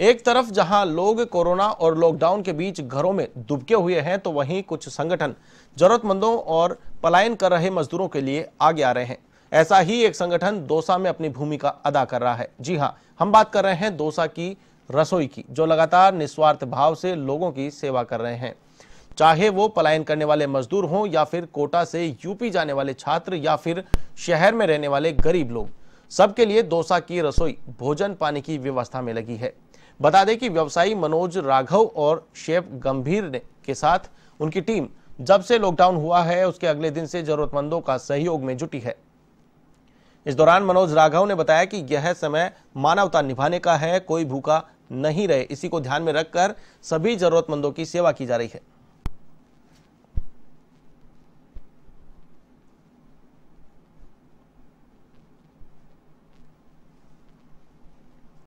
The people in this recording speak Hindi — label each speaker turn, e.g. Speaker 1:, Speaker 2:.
Speaker 1: एक तरफ जहां लोग कोरोना और लॉकडाउन के बीच घरों में दुबके हुए हैं तो वहीं कुछ संगठन जरूरतमंदों और पलायन कर रहे मजदूरों के लिए आगे आ रहे हैं ऐसा ही एक संगठन दोसा में अपनी भूमिका अदा कर रहा है जी हाँ हम बात कर रहे हैं दोसा की रसोई की जो लगातार निस्वार्थ भाव से लोगों की सेवा कर रहे हैं चाहे वो पलायन करने वाले मजदूर हों या फिर कोटा से यूपी जाने वाले छात्र या फिर शहर में रहने वाले गरीब लोग सबके लिए दोसा की रसोई भोजन पानी की व्यवस्था में लगी है बता दें कि व्यवसायी मनोज राघव और शेफ गंभीर ने के साथ उनकी टीम जब से लॉकडाउन हुआ है उसके अगले दिन से जरूरतमंदों का सहयोग में जुटी है इस दौरान मनोज राघव ने बताया कि यह समय मानवता निभाने का है कोई भूखा नहीं रहे इसी को ध्यान में रखकर सभी जरूरतमंदों की सेवा की जा रही है